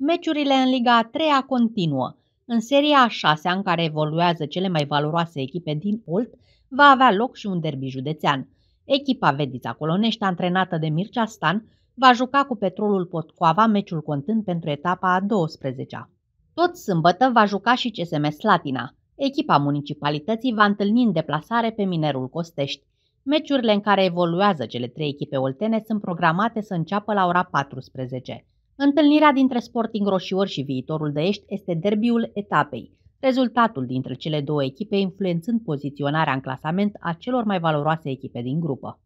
Meciurile în Liga a 3 continuă. În seria a 6 în care evoluează cele mai valoroase echipe din Olt, va avea loc și un derby județean. Echipa Vedița Colonești, antrenată de Mircea Stan, va juca cu Petrolul Potcoava meciul contând pentru etapa a 12-a. Tot sâmbătă va juca și CSM Slatina. Echipa municipalității va întâlni în deplasare pe Minerul Costești. Meciurile în care evoluează cele trei echipe oltene sunt programate să înceapă la ora 14. Întâlnirea dintre Sporting Roșior și Viitorul de Ești este derbiul etapei, rezultatul dintre cele două echipe influențând poziționarea în clasament a celor mai valoroase echipe din grupă.